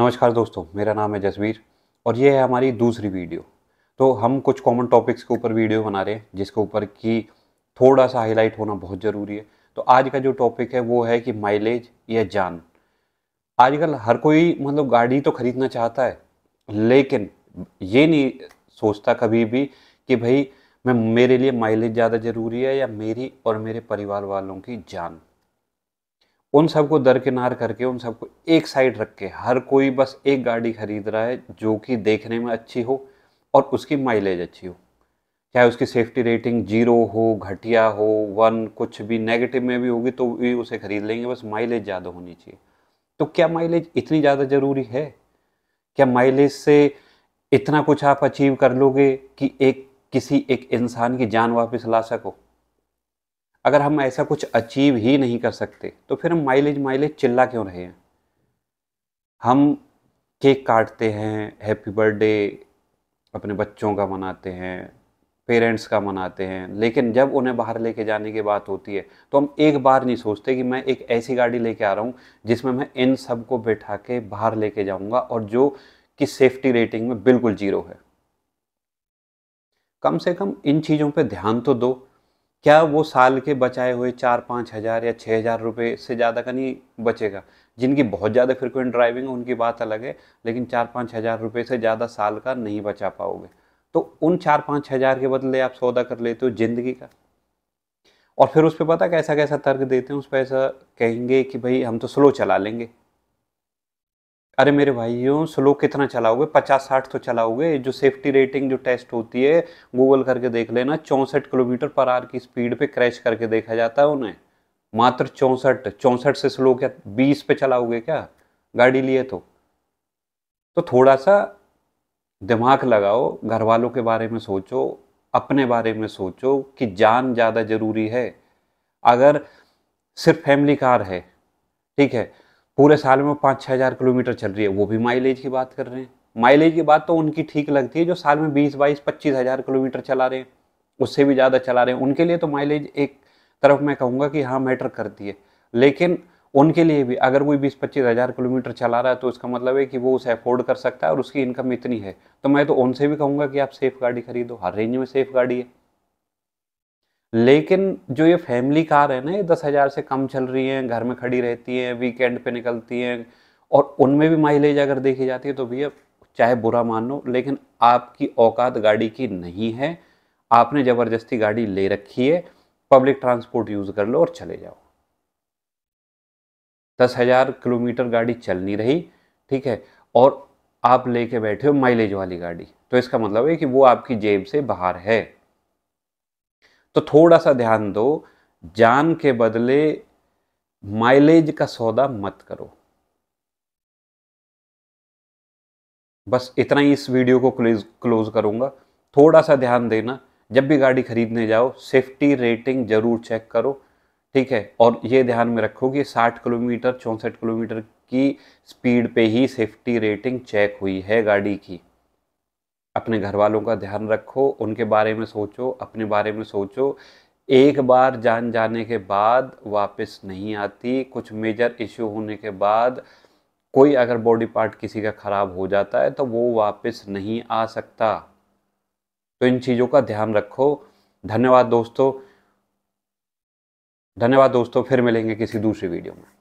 नमस्कार दोस्तों मेरा नाम है जसवीर और ये है हमारी दूसरी वीडियो तो हम कुछ कॉमन टॉपिक्स के ऊपर वीडियो बना रहे हैं जिसके ऊपर कि थोड़ा सा हाईलाइट होना बहुत ज़रूरी है तो आज का जो टॉपिक है वो है कि माइलेज या जान आजकल हर कोई मतलब गाड़ी तो ख़रीदना चाहता है लेकिन ये नहीं सोचता कभी भी कि भाई मैं मेरे लिए माइलेज ज़्यादा ज़रूरी है या मेरी और मेरे परिवार वालों की जान उन सबको दरकिनार करके उन सबको एक साइड रख के हर कोई बस एक गाड़ी खरीद रहा है जो कि देखने में अच्छी हो और उसकी माइलेज अच्छी हो चाहे उसकी सेफ्टी रेटिंग जीरो हो घटिया हो वन कुछ भी नेगेटिव में भी होगी तो भी उसे खरीद लेंगे बस माइलेज ज़्यादा होनी चाहिए तो क्या माइलेज इतनी ज़्यादा ज़रूरी है क्या माइलेज से इतना कुछ आप अचीव कर लोगे कि एक किसी एक इंसान की जान वापस ला सको अगर हम ऐसा कुछ अचीव ही नहीं कर सकते तो फिर हम माइलेज माइलेज चिल्ला क्यों रहे हैं हम केक काटते हैं हैप्पी बर्थडे अपने बच्चों का मनाते हैं पेरेंट्स का मनाते हैं लेकिन जब उन्हें बाहर लेके जाने की बात होती है तो हम एक बार नहीं सोचते कि मैं एक ऐसी गाड़ी लेके आ रहा हूँ जिसमें मैं इन सब को बैठा के बाहर लेके जाऊँगा और जो कि सेफ्टी रेटिंग में बिल्कुल जीरो है कम से कम इन चीज़ों पे ध्यान तो दो क्या वो साल के बचाए हुए चार पाँच हज़ार या छः हज़ार रुपये से ज़्यादा का नहीं बचेगा जिनकी बहुत ज़्यादा फ्रिक्वेंट ड्राइविंग है उनकी बात अलग है लेकिन चार पाँच हज़ार रुपये से ज़्यादा साल का नहीं बचा पाओगे तो उन चार पाँच हज़ार के बदले आप सौदा कर लेते हो ज़िंदगी का और फिर उस पर पता कैसा कैसा तर्क देते हैं उस पर ऐसा कहेंगे कि भाई हम तो स्लो चला लेंगे अरे मेरे भाइयों स्लो कितना चलाओगे पचास साठ तो चलाओगे जो सेफ्टी रेटिंग जो टेस्ट होती है गूगल करके देख लेना चौंसठ किलोमीटर पर आर की स्पीड पे क्रैश करके देखा जाता है उन्हें मात्र चौंसठ चौंसठ से स्लो क्या बीस पे चलाओगे क्या गाड़ी लिए तो तो थोड़ा सा दिमाग लगाओ घर वालों के बारे में सोचो अपने बारे में सोचो कि जान ज़्यादा ज़रूरी है अगर सिर्फ फैमिली कार है ठीक है पूरे साल में पाँच छः हज़ार किलोमीटर चल रही है वो भी माइलेज की बात कर रहे हैं माइलेज की बात तो उनकी ठीक लगती है जो साल में बीस बाईस पच्चीस हज़ार किलोमीटर चला रहे हैं उससे भी ज़्यादा चला रहे हैं उनके लिए तो माइलेज एक तरफ मैं कहूँगा कि हाँ मैटर करती है लेकिन उनके लिए भी अगर कोई बीस पच्चीस हज़ार किलोमीटर चला रहा है तो इसका मतलब है कि वो उसे अफोर्ड कर सकता है और उसकी इनकम इतनी है तो मैं तो उनसे भी कहूँगा कि आप सेफ़ गाड़ी खरीदो हर रेंज में सेफ़ गाड़ी है लेकिन जो ये फैमिली कार है ना ये दस हज़ार से कम चल रही है घर में खड़ी रहती है वीकेंड पे निकलती है और उनमें भी माइलेज अगर देखी जाती है तो भैया चाहे बुरा मानो लेकिन आपकी औकात गाड़ी की नहीं है आपने ज़बरदस्ती गाड़ी ले रखी है पब्लिक ट्रांसपोर्ट यूज़ कर लो और चले जाओ दस हज़ार किलोमीटर गाड़ी चल नहीं रही ठीक है और आप लेके बैठे हो माइलेज वाली गाड़ी तो इसका मतलब है कि वो आपकी जेब से बाहर है तो थोड़ा सा ध्यान दो जान के बदले माइलेज का सौदा मत करो बस इतना ही इस वीडियो को क्लोज क्लोज करूँगा थोड़ा सा ध्यान देना जब भी गाड़ी खरीदने जाओ सेफ्टी रेटिंग ज़रूर चेक करो ठीक है और ये ध्यान में रखो कि 60 किलोमीटर चौंसठ किलोमीटर की स्पीड पे ही सेफ्टी रेटिंग चेक हुई है गाड़ी की अपने घर वालों का ध्यान रखो उनके बारे में सोचो अपने बारे में सोचो एक बार जान जाने के बाद वापस नहीं आती कुछ मेजर इश्यू होने के बाद कोई अगर बॉडी पार्ट किसी का ख़राब हो जाता है तो वो वापस नहीं आ सकता तो इन चीज़ों का ध्यान रखो धन्यवाद दोस्तों धन्यवाद दोस्तों फिर मिलेंगे किसी दूसरी वीडियो में